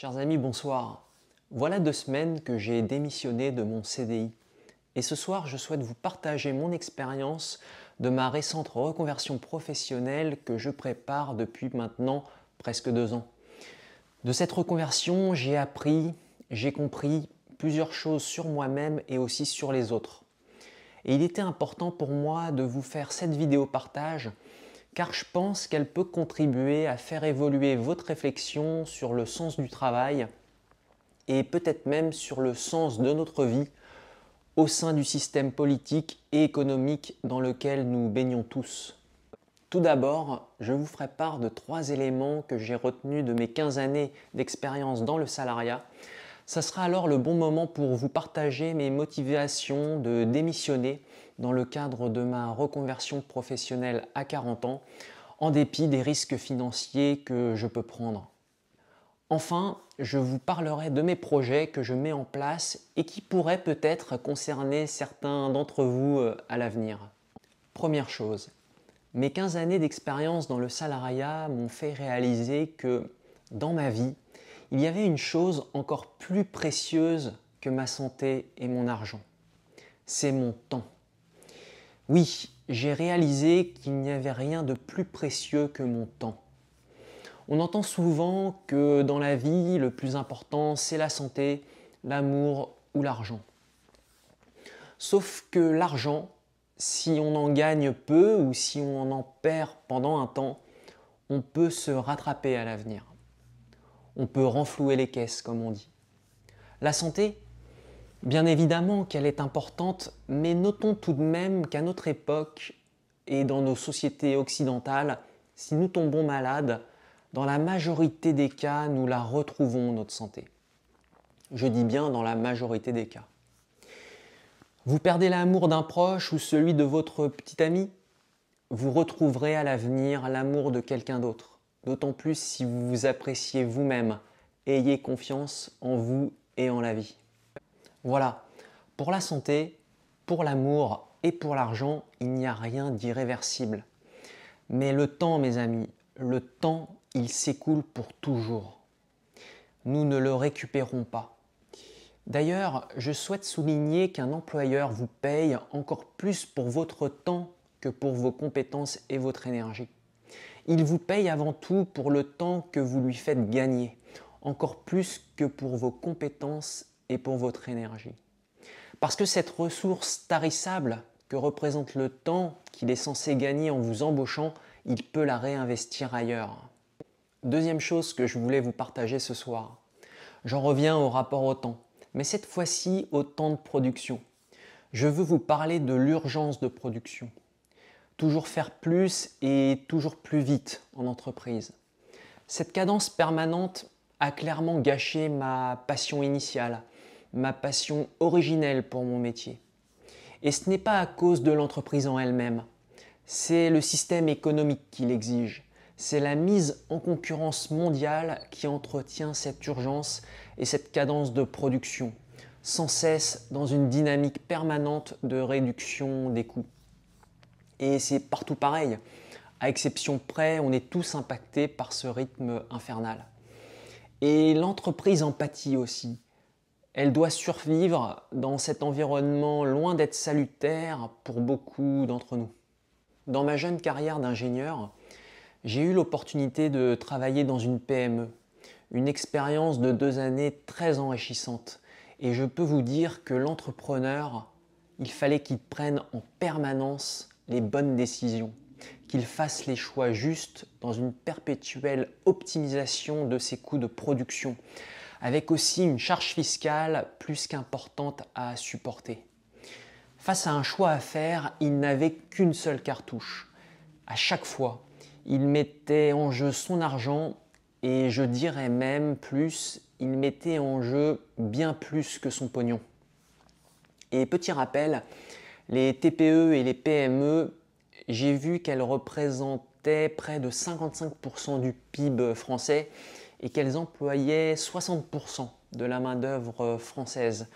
Chers amis, bonsoir. Voilà deux semaines que j'ai démissionné de mon CDI. Et ce soir, je souhaite vous partager mon expérience de ma récente reconversion professionnelle que je prépare depuis maintenant presque deux ans. De cette reconversion, j'ai appris, j'ai compris plusieurs choses sur moi-même et aussi sur les autres. Et il était important pour moi de vous faire cette vidéo partage car je pense qu'elle peut contribuer à faire évoluer votre réflexion sur le sens du travail et peut-être même sur le sens de notre vie au sein du système politique et économique dans lequel nous baignons tous. Tout d'abord, je vous ferai part de trois éléments que j'ai retenus de mes 15 années d'expérience dans le salariat. Ça sera alors le bon moment pour vous partager mes motivations de démissionner dans le cadre de ma reconversion professionnelle à 40 ans, en dépit des risques financiers que je peux prendre. Enfin, je vous parlerai de mes projets que je mets en place et qui pourraient peut-être concerner certains d'entre vous euh, à l'avenir. Première chose, mes 15 années d'expérience dans le salariat m'ont fait réaliser que dans ma vie, il y avait une chose encore plus précieuse que ma santé et mon argent. C'est mon temps. Oui, j'ai réalisé qu'il n'y avait rien de plus précieux que mon temps. On entend souvent que dans la vie, le plus important, c'est la santé, l'amour ou l'argent. Sauf que l'argent, si on en gagne peu ou si on en perd pendant un temps, on peut se rattraper à l'avenir. On peut renflouer les caisses, comme on dit. La santé, Bien évidemment qu'elle est importante, mais notons tout de même qu'à notre époque et dans nos sociétés occidentales, si nous tombons malades, dans la majorité des cas, nous la retrouvons, notre santé. Je dis bien dans la majorité des cas. Vous perdez l'amour d'un proche ou celui de votre petit ami, vous retrouverez à l'avenir l'amour de quelqu'un d'autre, d'autant plus si vous vous appréciez vous-même. Ayez confiance en vous et en la vie. Voilà, pour la santé, pour l'amour et pour l'argent, il n'y a rien d'irréversible. Mais le temps, mes amis, le temps, il s'écoule pour toujours. Nous ne le récupérons pas. D'ailleurs, je souhaite souligner qu'un employeur vous paye encore plus pour votre temps que pour vos compétences et votre énergie. Il vous paye avant tout pour le temps que vous lui faites gagner, encore plus que pour vos compétences et pour votre énergie. Parce que cette ressource tarissable que représente le temps qu'il est censé gagner en vous embauchant, il peut la réinvestir ailleurs. Deuxième chose que je voulais vous partager ce soir, j'en reviens au rapport au temps, mais cette fois-ci au temps de production. Je veux vous parler de l'urgence de production. Toujours faire plus et toujours plus vite en entreprise. Cette cadence permanente a clairement gâché ma passion initiale, ma passion originelle pour mon métier. Et ce n'est pas à cause de l'entreprise en elle-même, c'est le système économique qui l'exige. C'est la mise en concurrence mondiale qui entretient cette urgence et cette cadence de production, sans cesse dans une dynamique permanente de réduction des coûts. Et c'est partout pareil. À exception près, on est tous impactés par ce rythme infernal. Et l'entreprise en pâtit aussi. Elle doit survivre dans cet environnement loin d'être salutaire pour beaucoup d'entre nous. Dans ma jeune carrière d'ingénieur, j'ai eu l'opportunité de travailler dans une PME, une expérience de deux années très enrichissante. Et je peux vous dire que l'entrepreneur, il fallait qu'il prenne en permanence les bonnes décisions, qu'il fasse les choix justes dans une perpétuelle optimisation de ses coûts de production, avec aussi une charge fiscale plus qu'importante à supporter. Face à un choix à faire, il n'avait qu'une seule cartouche. À chaque fois, il mettait en jeu son argent et je dirais même plus, il mettait en jeu bien plus que son pognon. Et petit rappel, les TPE et les PME, j'ai vu qu'elles représentaient près de 55% du PIB français et qu'elles employaient 60% de la main-d'œuvre euh, française.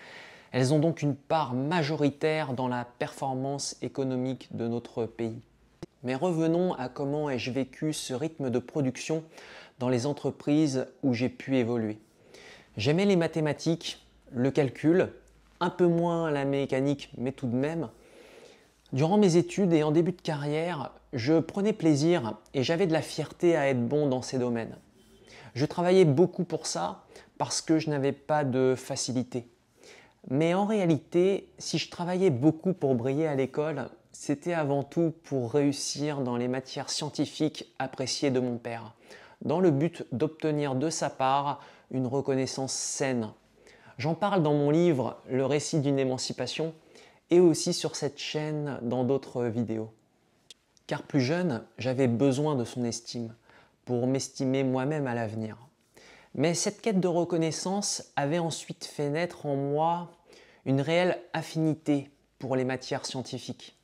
Elles ont donc une part majoritaire dans la performance économique de notre pays. Mais revenons à comment ai-je vécu ce rythme de production dans les entreprises où j'ai pu évoluer. J'aimais les mathématiques, le calcul, un peu moins la mécanique, mais tout de même. Durant mes études et en début de carrière, je prenais plaisir et j'avais de la fierté à être bon dans ces domaines. Je travaillais beaucoup pour ça parce que je n'avais pas de facilité. Mais en réalité, si je travaillais beaucoup pour briller à l'école, c'était avant tout pour réussir dans les matières scientifiques appréciées de mon père, dans le but d'obtenir de sa part une reconnaissance saine. J'en parle dans mon livre Le récit d'une émancipation et aussi sur cette chaîne dans d'autres vidéos. Car plus jeune, j'avais besoin de son estime pour m'estimer moi-même à l'avenir. Mais cette quête de reconnaissance avait ensuite fait naître en moi une réelle affinité pour les matières scientifiques.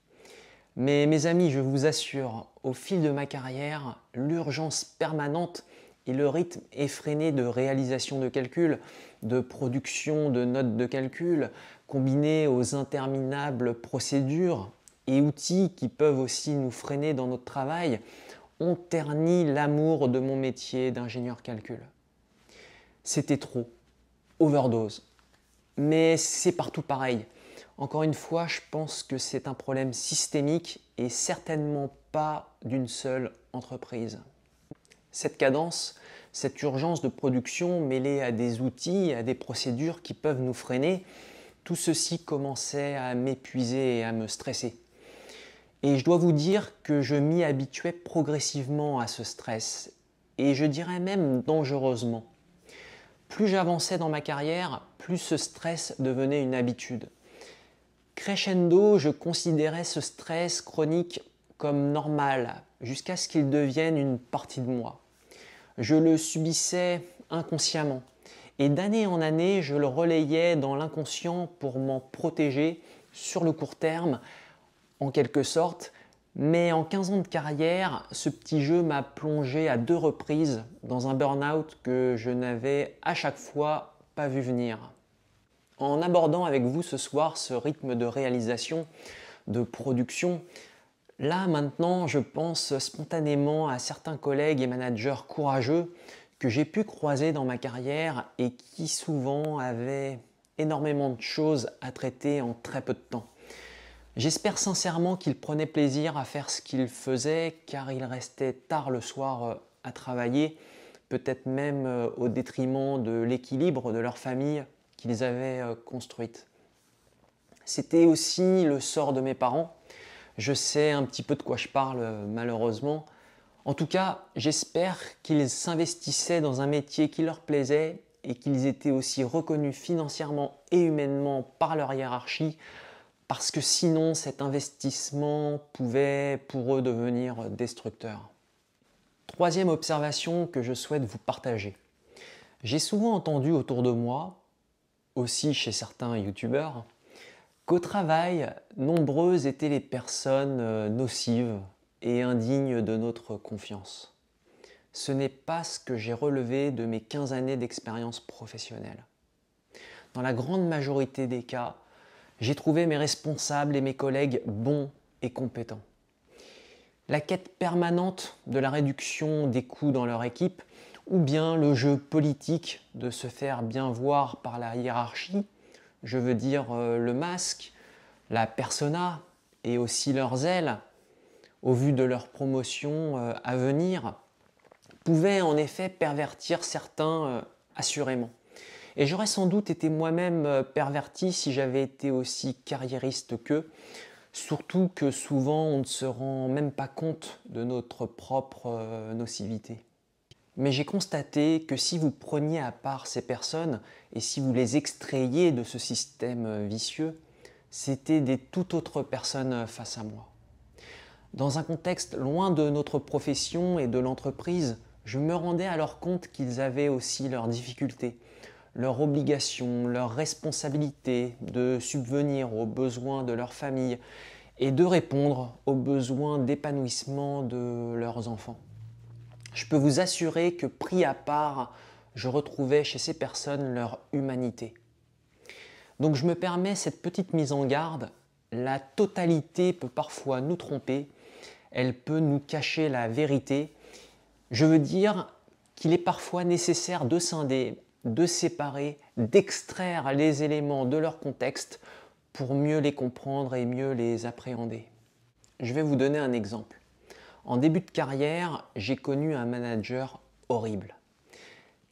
Mais mes amis, je vous assure, au fil de ma carrière, l'urgence permanente et le rythme effréné de réalisation de calculs, de production de notes de calcul, combiné aux interminables procédures et outils qui peuvent aussi nous freiner dans notre travail, ont terni l'amour de mon métier d'ingénieur calcul. C'était trop, overdose. Mais c'est partout pareil. Encore une fois, je pense que c'est un problème systémique et certainement pas d'une seule entreprise. Cette cadence, cette urgence de production mêlée à des outils, à des procédures qui peuvent nous freiner, tout ceci commençait à m'épuiser et à me stresser. Et je dois vous dire que je m'y habituais progressivement à ce stress, et je dirais même dangereusement. Plus j'avançais dans ma carrière, plus ce stress devenait une habitude. Crescendo, je considérais ce stress chronique comme normal, jusqu'à ce qu'il devienne une partie de moi. Je le subissais inconsciemment, et d'année en année, je le relayais dans l'inconscient pour m'en protéger sur le court terme, en quelque sorte, mais en 15 ans de carrière, ce petit jeu m'a plongé à deux reprises dans un burn-out que je n'avais à chaque fois pas vu venir. En abordant avec vous ce soir ce rythme de réalisation, de production, là maintenant je pense spontanément à certains collègues et managers courageux que j'ai pu croiser dans ma carrière et qui souvent avaient énormément de choses à traiter en très peu de temps. J'espère sincèrement qu'ils prenaient plaisir à faire ce qu'ils faisaient, car ils restaient tard le soir euh, à travailler, peut-être même euh, au détriment de l'équilibre de leur famille qu'ils avaient euh, construite. C'était aussi le sort de mes parents. Je sais un petit peu de quoi je parle malheureusement. En tout cas, j'espère qu'ils s'investissaient dans un métier qui leur plaisait et qu'ils étaient aussi reconnus financièrement et humainement par leur hiérarchie parce que sinon cet investissement pouvait pour eux devenir destructeur. Troisième observation que je souhaite vous partager. J'ai souvent entendu autour de moi, aussi chez certains youtubeurs, qu'au travail, nombreuses étaient les personnes euh, nocives et indignes de notre confiance. Ce n'est pas ce que j'ai relevé de mes 15 années d'expérience professionnelle. Dans la grande majorité des cas, j'ai trouvé mes responsables et mes collègues bons et compétents. La quête permanente de la réduction des coûts dans leur équipe, ou bien le jeu politique de se faire bien voir par la hiérarchie, je veux dire euh, le masque, la persona et aussi leurs ailes, au vu de leur promotion euh, à venir, pouvaient en effet pervertir certains euh, assurément. Et j'aurais sans doute été moi-même euh, perverti si j'avais été aussi carriériste qu'eux. Surtout que souvent on ne se rend même pas compte de notre propre euh, nocivité. Mais j'ai constaté que si vous preniez à part ces personnes et si vous les extrayez de ce système euh, vicieux, c'était des tout autres personnes face à moi. Dans un contexte loin de notre profession et de l'entreprise, je me rendais alors compte qu'ils avaient aussi leurs difficultés, leur obligation, leur responsabilité de subvenir aux besoins de leur famille et de répondre aux besoins d'épanouissement de leurs enfants. Je peux vous assurer que pris à part, je retrouvais chez ces personnes leur humanité. Donc je me permets cette petite mise en garde, la totalité peut parfois nous tromper, elle peut nous cacher la vérité. Je veux dire qu'il est parfois nécessaire de scinder de séparer, d'extraire les éléments de leur contexte pour mieux les comprendre et mieux les appréhender. Je vais vous donner un exemple. En début de carrière, j'ai connu un manager horrible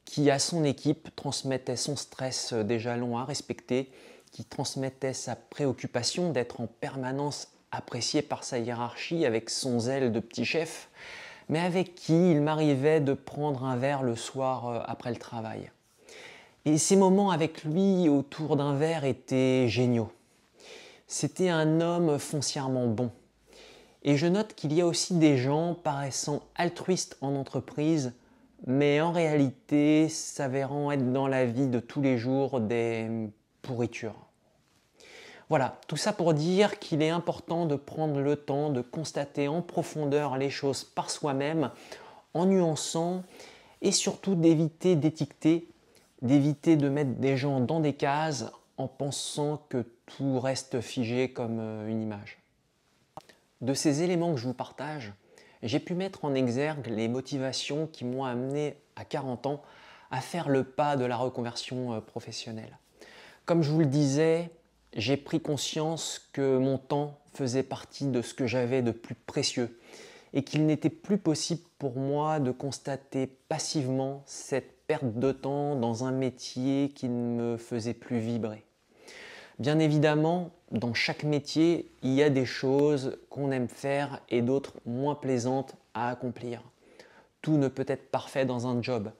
qui à son équipe transmettait son stress euh, des jalons à respecter, qui transmettait sa préoccupation d'être en permanence apprécié par sa hiérarchie avec son zèle de petit chef, mais avec qui il m'arrivait de prendre un verre le soir euh, après le travail. Et ces moments avec lui autour d'un verre étaient géniaux. C'était un homme foncièrement bon. Et je note qu'il y a aussi des gens paraissant altruistes en entreprise, mais en réalité s'avérant être dans la vie de tous les jours des pourritures. Voilà, tout ça pour dire qu'il est important de prendre le temps de constater en profondeur les choses par soi-même, en nuançant et surtout d'éviter d'étiqueter d'éviter de mettre des gens dans des cases en pensant que tout reste figé comme euh, une image. De ces éléments que je vous partage, j'ai pu mettre en exergue les motivations qui m'ont amené à 40 ans à faire le pas de la reconversion euh, professionnelle. Comme je vous le disais, j'ai pris conscience que mon temps faisait partie de ce que j'avais de plus précieux et qu'il n'était plus possible pour moi de constater passivement cette perte de temps dans un métier qui ne me faisait plus vibrer. Bien évidemment, dans chaque métier, il y a des choses qu'on aime faire et d'autres moins plaisantes à accomplir. Tout ne peut être parfait dans un job.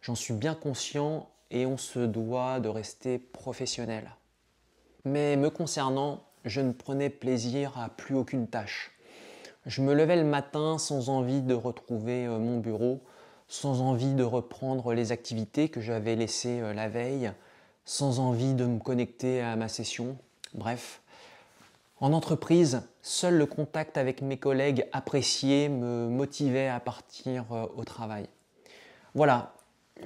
J'en suis bien conscient et on se doit de rester professionnel. Mais me concernant, je ne prenais plaisir à plus aucune tâche. Je me levais le matin sans envie de retrouver euh, mon bureau, sans envie de reprendre les activités que j'avais laissées euh, la veille, sans envie de me connecter à ma session, bref. En entreprise, seul le contact avec mes collègues appréciés me motivait à partir euh, au travail. Voilà,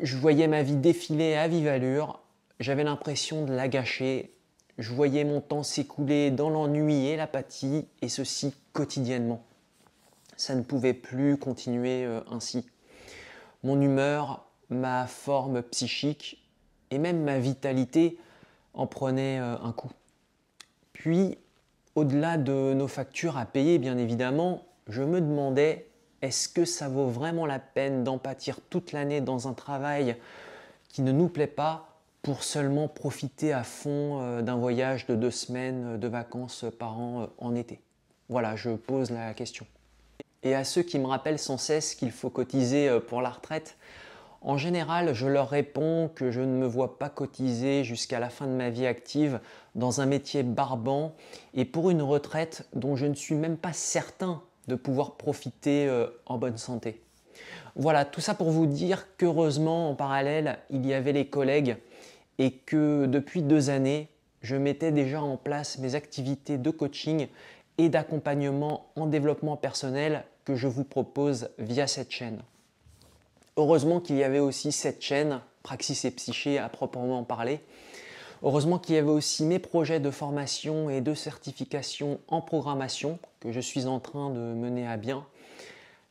je voyais ma vie défiler à vive allure, j'avais l'impression de la gâcher, je voyais mon temps s'écouler dans l'ennui et l'apathie, et ceci quotidiennement. Ça ne pouvait plus continuer euh, ainsi mon humeur, ma forme psychique et même ma vitalité en prenaient euh, un coup. Puis, au-delà de nos factures à payer, bien évidemment, je me demandais est-ce que ça vaut vraiment la peine d'en pâtir toute l'année dans un travail qui ne nous plaît pas pour seulement profiter à fond euh, d'un voyage de deux semaines euh, de vacances par an en été Voilà, je pose la question et à ceux qui me rappellent sans cesse qu'il faut cotiser euh, pour la retraite, en général, je leur réponds que je ne me vois pas cotiser jusqu'à la fin de ma vie active dans un métier barbant et pour une retraite dont je ne suis même pas certain de pouvoir profiter euh, en bonne santé. Voilà, tout ça pour vous dire qu'heureusement, en parallèle, il y avait les collègues et que depuis deux années, je mettais déjà en place mes activités de coaching et d'accompagnement en développement personnel que je vous propose via cette chaîne. Heureusement qu'il y avait aussi cette chaîne, Praxis et Psyché à proprement parler. Heureusement qu'il y avait aussi mes projets de formation et de certification en programmation que je suis en train de mener à bien.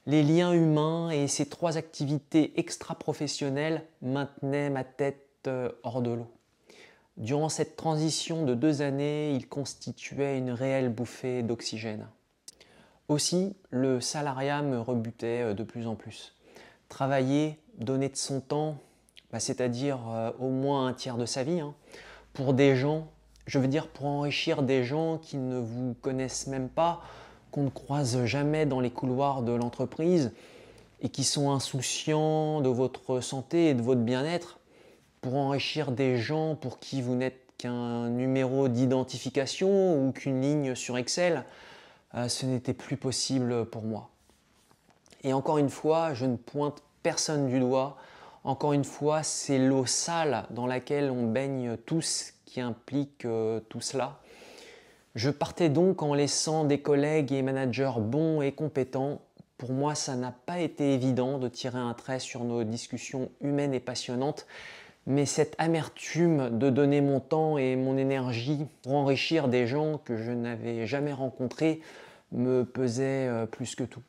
Les liens humains et ces trois activités extra-professionnelles maintenaient ma tête euh, hors de l'eau. Durant cette transition de deux années, il constituait une réelle bouffée d'oxygène. Aussi, le salariat me rebutait euh, de plus en plus. Travailler, donner de son temps, bah, c'est-à-dire euh, au moins un tiers de sa vie, hein, pour des gens, je veux dire pour enrichir des gens qui ne vous connaissent même pas, qu'on ne croise jamais dans les couloirs de l'entreprise et qui sont insouciants de votre santé et de votre bien-être, pour enrichir des gens pour qui vous n'êtes qu'un numéro d'identification ou qu'une ligne sur Excel, euh, ce n'était plus possible pour moi. Et encore une fois, je ne pointe personne du doigt. Encore une fois, c'est l'eau sale dans laquelle on baigne tous qui implique euh, tout cela. Je partais donc en laissant des collègues et managers bons et compétents. Pour moi, ça n'a pas été évident de tirer un trait sur nos discussions humaines et passionnantes, mais cette amertume de donner mon temps et mon énergie pour enrichir des gens que je n'avais jamais rencontrés me pesait euh, plus que tout.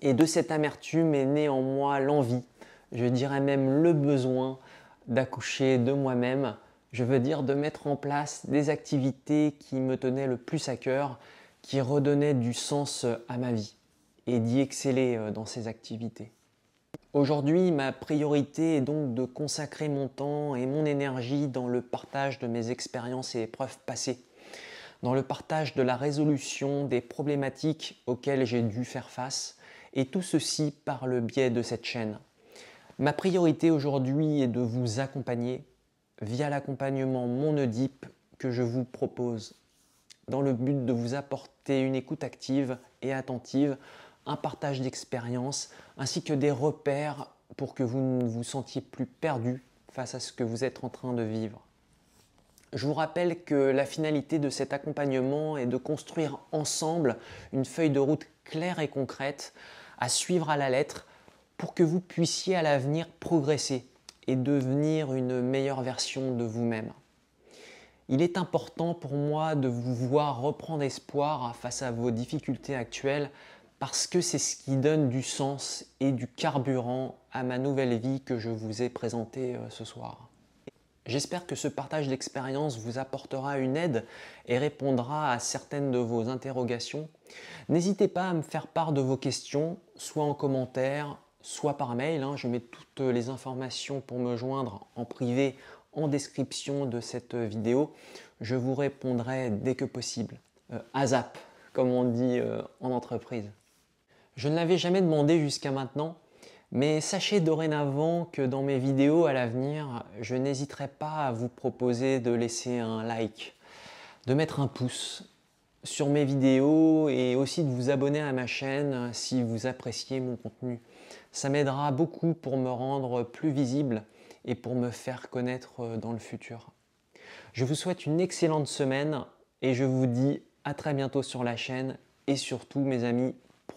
Et de cette amertume est née en moi l'envie, je dirais même le besoin d'accoucher de moi-même, je veux dire de mettre en place des activités qui me tenaient le plus à cœur, qui redonnaient du sens à ma vie, et d'y exceller euh, dans ces activités. Aujourd'hui, ma priorité est donc de consacrer mon temps et mon énergie dans le partage de mes expériences et épreuves passées, dans le partage de la résolution des problématiques auxquelles j'ai dû faire face, et tout ceci par le biais de cette chaîne. Ma priorité aujourd'hui est de vous accompagner via l'accompagnement Mon Oedipe que je vous propose, dans le but de vous apporter une écoute active et attentive un partage d'expériences, ainsi que des repères pour que vous ne vous sentiez plus perdu face à ce que vous êtes en train de vivre. Je vous rappelle que la finalité de cet accompagnement est de construire ensemble une feuille de route claire et concrète à suivre à la lettre pour que vous puissiez à l'avenir progresser et devenir une meilleure version de vous-même. Il est important pour moi de vous voir reprendre espoir face à vos difficultés actuelles parce que c'est ce qui donne du sens et du carburant à ma nouvelle vie que je vous ai présentée euh, ce soir. J'espère que ce partage d'expérience vous apportera une aide et répondra à certaines de vos interrogations. N'hésitez pas à me faire part de vos questions, soit en commentaire, soit par mail. Hein. Je mets toutes les informations pour me joindre en privé en description de cette vidéo. Je vous répondrai dès que possible. A euh, ASAP, comme on dit euh, en entreprise. Je ne l'avais jamais demandé jusqu'à maintenant, mais sachez dorénavant que dans mes vidéos à l'avenir, je n'hésiterai pas à vous proposer de laisser un like, de mettre un pouce sur mes vidéos et aussi de vous abonner à ma chaîne si vous appréciez mon contenu. Ça m'aidera beaucoup pour me rendre plus visible et pour me faire connaître euh, dans le futur. Je vous souhaite une excellente semaine et je vous dis à très bientôt sur la chaîne et surtout mes amis,